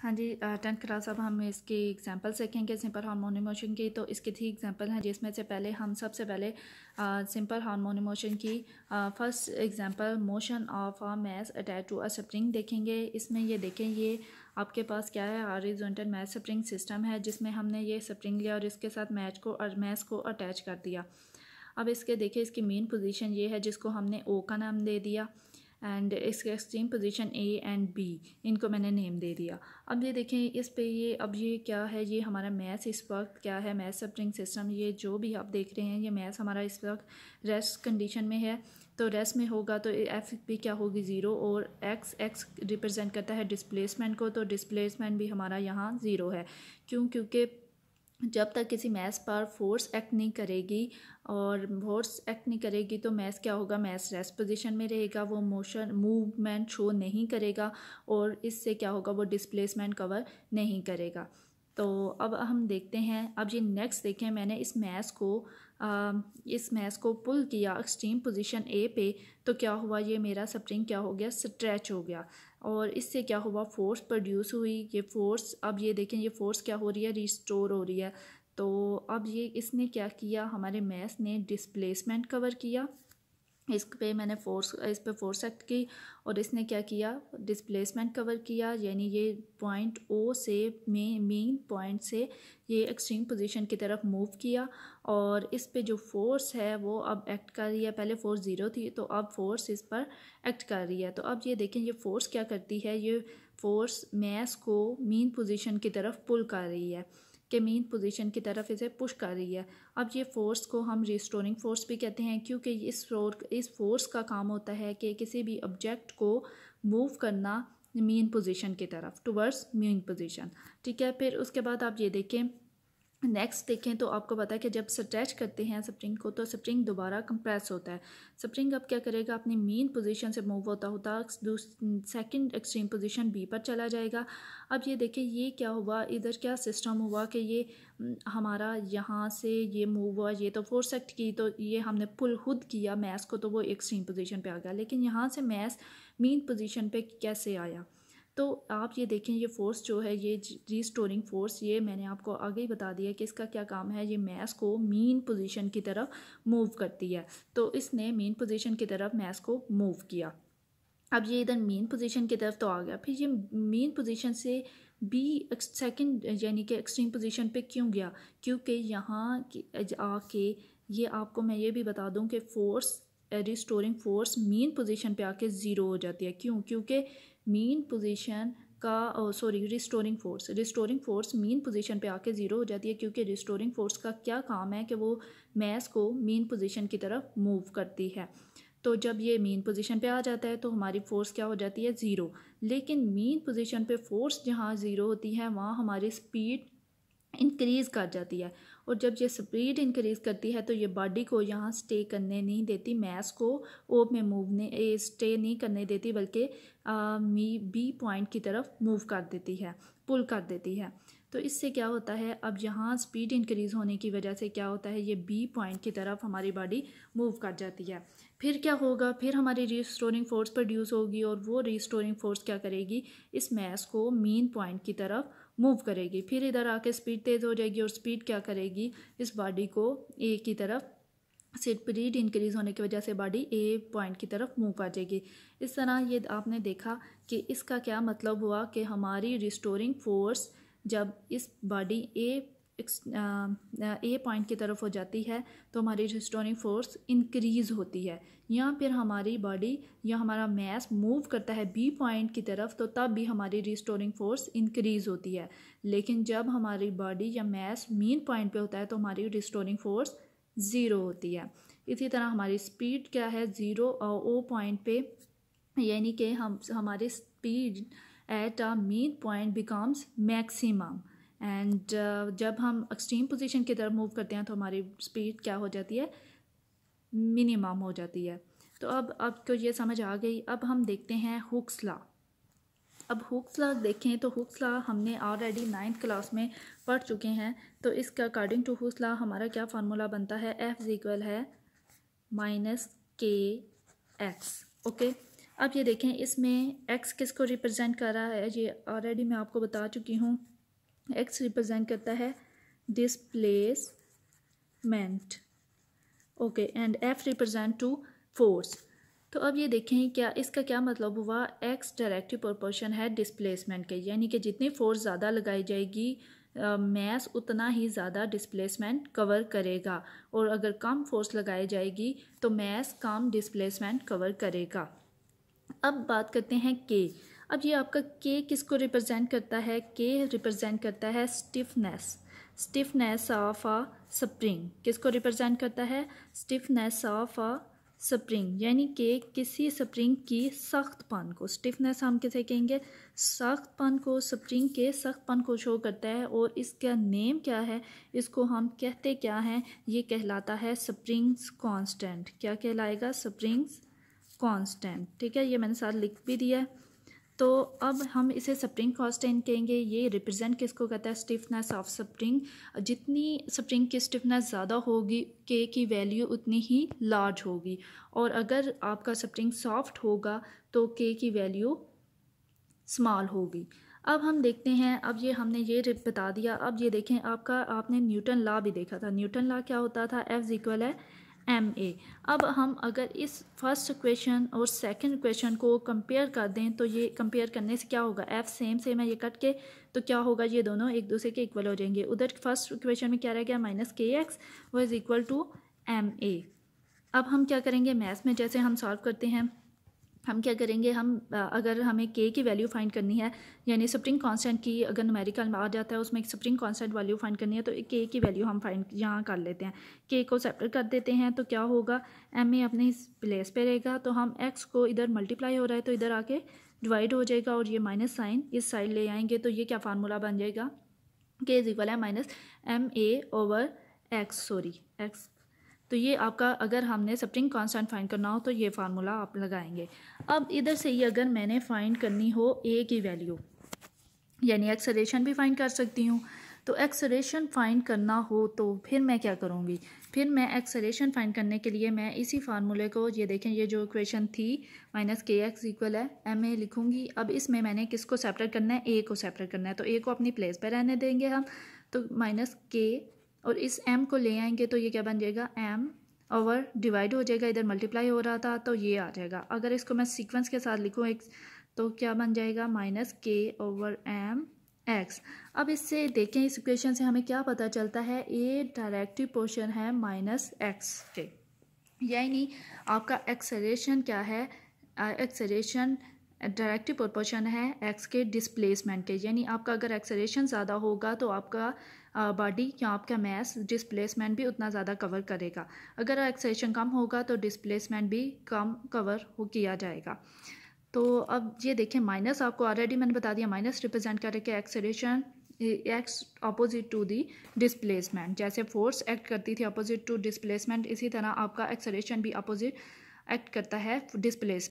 हाँ जी tenth class अब हम इसकी एग्जांपल सीखेंगे सिंपल हार्मोन इमोशन की तो इसके थी एग्जांपल हैं जिसमें से पहले हम सबसे पहले सिंपल हार्मोन इमोशन की first example motion of a mass attach to a spring देखेंगे इसमें ये देखें ये आपके पास क्या है हॉरिजॉन्टल मैच स्प्रिंग सिस्टम है जिसमें हमने ये स्प्रिंग लिया और इसके साथ मैच को और मैस को अटैच कर दिया अब इसके देखें इसकी मेन पोजिशन ये है जिसको हमने ओ का नाम दे दिया एंड इसके extreme position A and B इनको मैंने नेम दे दिया अब ये देखें इस पे ये अब ये क्या है ये हमारा मैथ्स इस वक्त क्या है मैथ सब्रिंग सिस्टम ये जो भी आप देख रहे हैं ये मैथ हमारा इस वक्त रेस्ट कंडीशन में है तो रेस्ट में होगा तो एफ भी क्या होगी ज़ीरो और एक्स एक्स रिप्रजेंट करता है डिसप्लेसमेंट को तो डिसप्लेसमेंट भी हमारा यहाँ ज़ीरो है क्यों क्योंकि जब तक किसी मैस पर फोर्स एक्ट नहीं करेगी और फोर्स एक्ट नहीं करेगी तो मैस क्या होगा मैस रेस्ट पोजीशन में रहेगा वो मोशन मूवमेंट शो नहीं करेगा और इससे क्या होगा वो डिस्प्लेसमेंट कवर नहीं करेगा तो अब हम देखते हैं अब ये नेक्स्ट देखें मैंने इस मैस को आ, इस मैस को पुल किया एक्सट्रीम पोजीशन ए पे तो क्या हुआ ये मेरा स्प्रिंग क्या हो गया स्ट्रेच हो गया और इससे क्या हुआ फोर्स प्रोड्यूस हुई ये फोर्स अब ये देखें ये फोर्स क्या हो रही है रिस्टोर हो रही है तो अब ये इसने क्या किया हमारे मैस ने डिसप्लेसमेंट कवर किया इस पे मैंने फोर्स इस पे फोर्स एक्ट की और इसने क्या किया डिस्प्लेसमेंट कवर किया यानी ये पॉइंट ओ से मेन मेन पॉइंट से ये एक्सट्रीम पोजीशन की तरफ मूव किया और इस पे जो फोर्स है वो अब एक्ट कर रही है पहले फोर्स ज़ीरो थी तो अब फोर्स इस पर एक्ट कर रही है तो अब ये देखें ये फोर्स क्या करती है ये फोर्स मैस को मेन पोजिशन की तरफ पुल कर रही है के मेन पोजीशन की तरफ इसे पुश कर रही है अब ये फोर्स को हम रिस्टोरिंग फोर्स भी कहते हैं क्योंकि इस फोर इस फोर्स का काम होता है कि किसी भी ऑब्जेक्ट को मूव करना मेन पोजीशन की तरफ टुवर्ड्स मेन पोजीशन ठीक है फिर उसके बाद आप ये देखें नेक्स्ट देखें तो आपको पता है कि जब स्ट्रेच करते हैं स्प्रिंग को तो स्प्रिंग दोबारा कंप्रेस होता है स्प्रिंग अब क्या करेगा अपनी मेन पोजीशन से मूव होता होता सेकंड एक्सट्रीम पोजीशन बी पर चला जाएगा अब ये देखें ये क्या हुआ इधर क्या सिस्टम हुआ कि ये हमारा यहाँ से ये मूव हुआ ये तो फोर्स एक्ट की तो ये हमने पुल खुद किया मैस को तो वो एक्सट्रीम पोजिशन पर आ गया लेकिन यहाँ से मैस मेन पोजिशन पर कैसे आया तो आप ये देखें ये फोर्स जो है ये रीस्टोरिंग फोर्स ये मैंने आपको आगे ही बता दिया कि इसका क्या काम है ये मैस को मेन पोजीशन की तरफ मूव करती है तो इसने मेन पोजीशन की तरफ मैस को मूव किया अब ये इधर मेन पोजीशन की तरफ तो आ गया फिर ये मेन पोजीशन से बी सेकंड यानी कि एक्सट्रीम पोजीशन पे क्यों गया क्योंकि यहाँ आके ये आपको मैं ये भी बता दूँ कि force restoring force mean position पे आके ज़ीरो हो जाती है क्यों क्योंकि मेन पोजीशन का sorry restoring force restoring force mean position पे आके ज़ीरो हो जाती है क्योंकि रिस्टोरिंग फोर्स का क्या काम है कि वो मैस को मेन पोजीशन की तरफ मूव करती है तो जब ये मेन पोजीशन पे आ जाता है तो हमारी फोर्स क्या हो जाती है ज़ीरो लेकिन मेन पोजीशन पे फोर्स जहाँ ज़ीरो होती है वहाँ हमारी स्पीड इंक्रीज़ कर जाती है और जब ये स्पीड इंक्रीज़ करती है तो ये बॉडी को यहाँ स्टे करने नहीं देती मैस को ओप में मूव ने स्टे नहीं करने देती बल्कि मी बी पॉइंट की तरफ मूव कर देती है पुल कर देती है तो इससे क्या होता है अब यहाँ स्पीड इंक्रीज़ होने की वजह से क्या होता है ये बी पॉइंट की तरफ हमारी बॉडी मूव कर जाती है फिर क्या होगा फिर हमारी रिस्टोरिंग फोर्स प्रोड्यूस होगी और वो रिस्टोरिंग फोर्स क्या करेगी इस मैस को मेन पॉइंट की तरफ मूव करेगी फिर इधर आके स्पीड तेज़ हो जाएगी और स्पीड क्या करेगी इस बॉडी को ए की तरफ स्पीड इंक्रीज़ होने की वजह से बॉडी ए पॉइंट की तरफ मूव कर जाएगी इस तरह ये आपने देखा कि इसका क्या मतलब हुआ कि हमारी रिस्टोरिंग फोर्स जब इस बॉडी ए ए पॉइंट की तरफ हो जाती है तो हमारी हिस्टोनिक फोर्स इंक्रीज़ होती है या फिर हमारी बॉडी या हमारा मैस मूव करता है बी पॉइंट की तरफ तो तब भी हमारी रिस्टोरिंग फोर्स इंक्रीज़ होती है लेकिन जब हमारी बॉडी या मैस मेन पॉइंट पे होता है तो हमारी रिस्टोरिंग फोर्स ज़ीरो होती है इसी तरह हमारी स्पीड क्या है ज़ीरो और ओ पॉइंट पे यानी कि हम हमारी speed at a mean point becomes maximum and uh, जब हम एक्सट्रीम पोजीशन की तरफ मूव करते हैं तो हमारी स्पीड क्या हो जाती है मिनिमम हो जाती है तो अब आपको तो ये समझ आ गई अब हम देखते हैं हुक्स अब हुक्स देखें तो हुक्स हमने ऑलरेडी नाइन्थ क्लास में पढ़ चुके हैं तो इसके अकॉर्डिंग टू हुक्स हमारा क्या फार्मूला बनता है एफ इक्वल है माइनस के एक्स ओके अब ये देखें इसमें एक्स किसको रिप्रेजेंट कर रहा है ये ऑलरेडी मैं आपको बता चुकी हूँ एक्स रिप्रेजेंट करता है displacement okay and F represent to force तो अब ये देखें क्या इसका क्या मतलब हुआ एक्स डायरेक्टिव प्रोपोर्शन है डिसप्लेसमेंट के यानी कि जितनी फोर्स ज़्यादा लगाई जाएगी मैस uh, उतना ही ज़्यादा डिसप्लेसमेंट कवर करेगा और अगर कम फोर्स लगाई जाएगी तो मैस कम डिसप्लेसमेंट कवर करेगा अब बात करते हैं के अब ये आपका के किसको रिप्रेजेंट करता है के रिप्रेजेंट करता है stiffness stiffness of a spring किसको रिप्रेजेंट करता है स्टिफनेस ऑफ अ स्प्रिंग यानी कि किसी स्प्रिंग की सख्तपन को स्टिफनेस हम किसे कहेंगे सख्तपन को स्प्रिंग के सख्तपन को शो करता है और इसका नेम क्या है इसको हम कहते क्या हैं ये कहलाता है स्प्रिंग्स कांस्टेंट क्या कहलाएगा स्प्रिंग्स कांस्टेंट ठीक है ये मैंने साथ लिख भी दिया है तो अब हम इसे स्प्रिंग कॉन्स्टेंट कहेंगे ये रिप्रेजेंट किसको करता है स्टिफनेस ऑफ स्प्रिंग जितनी स्प्रिंग की स्टिफनेस ज़्यादा होगी के की वैल्यू उतनी ही लार्ज होगी और अगर आपका स्प्रिंग सॉफ्ट होगा तो के की वैल्यू स्मॉल होगी अब हम देखते हैं अब ये हमने ये बता दिया अब ये देखें आपका आपने न्यूटन लॉ भी देखा था न्यूटन लॉ क्या होता था एफ इक्वल है एम ए अब हम अगर इस फर्स्ट क्वेश्चन और सेकंड क्वेश्चन को कंपेयर कर दें तो ये कंपेयर करने से क्या होगा एफ सेम सेम है ये कट के तो क्या होगा ये दोनों एक दूसरे के इक्वल हो जाएंगे उधर फर्स्ट क्वेश्चन में क्या रह गया माइनस के एक्स वो is equal to M A अब हम क्या करेंगे मैथ्स में जैसे हम सॉल्व करते हैं हम क्या करेंगे हम अगर हमें के की वैल्यू फाइंड करनी है यानी स्प्रिंग कांस्टेंट की अगर नमेरिकल आ जाता है उसमें एक स्प्रिंग कांस्टेंट वैल्यू फाइंड करनी है तो के की वैल्यू हम फाइंड यहाँ कर लेते हैं के को सेपरेट कर देते हैं तो क्या होगा एम ए अपने प्लेस पे रहेगा तो हम एक्स को इधर मल्टीप्लाई हो रहा है तो इधर आके डिवाइड हो जाएगा और ये माइनस साइन इस साइड ले आएंगे तो ये क्या फार्मूला बन जाएगा के इज इक्वल है minus M A over X sorry X तो ये आपका अगर हमने स्प्रिंग कांस्टेंट फाइंड करना हो तो ये फार्मूला आप लगाएंगे अब इधर से ही अगर मैंने फाइंड करनी हो ए की वैल्यू यानी एक्सलेशन भी फाइंड कर सकती हूँ तो एक्सलेशन फाइंड करना हो तो फिर मैं क्या करूँगी फिर मैं एक्सलेशन फाइंड करने के लिए मैं इसी फार्मूले को ये देखें ये जो इक्वेशन थी माइनस के एक्स इक्वल है एम ए लिखूँगी अब इसमें मैंने किसको सेपरेट करना है ए को सेपरेट करना है तो ए को अपनी प्लेस पर रहने देंगे हम तो माइनस के और इस एम को ले आएंगे तो ये क्या बन जाएगा एम और डिवाइड हो जाएगा इधर मल्टीप्लाई हो रहा था तो ये आ जाएगा अगर इसको मैं सीक्वेंस के साथ लिखूँ एक तो क्या बन जाएगा माइनस के ओवर एम एक्स अब इससे देखें इस इक्वेशन से हमें क्या पता चलता है ए डायरेक्टिव पोर्शन है माइनस एक्स के यानी आपका एक्सरेशन क्या है एक्सरेशन डायरेक्टिव प्रोपोर्शन है एक्स के डिस्प्लेसमेंट के यानी आपका अगर एक्सरेशन ज़्यादा होगा तो आपका बॉडी या आपका मैस डिस्प्लेसमेंट भी उतना ज़्यादा कवर करेगा अगर एक्सेशन कम होगा तो डिस्प्लेसमेंट भी कम कवर हो किया जाएगा तो अब ये देखें माइनस आपको ऑलरेडी मैंने बता दिया माइनस रिप्रेजेंट कि acceleration X opposite to the displacement जैसे फोर्स एक्ट करती थी अपोजिट टू डिस्प्लेसमेंट इसी तरह आपका एक्सेलेशन भी अपोजिट एक्ट करता है डिस्प्लेस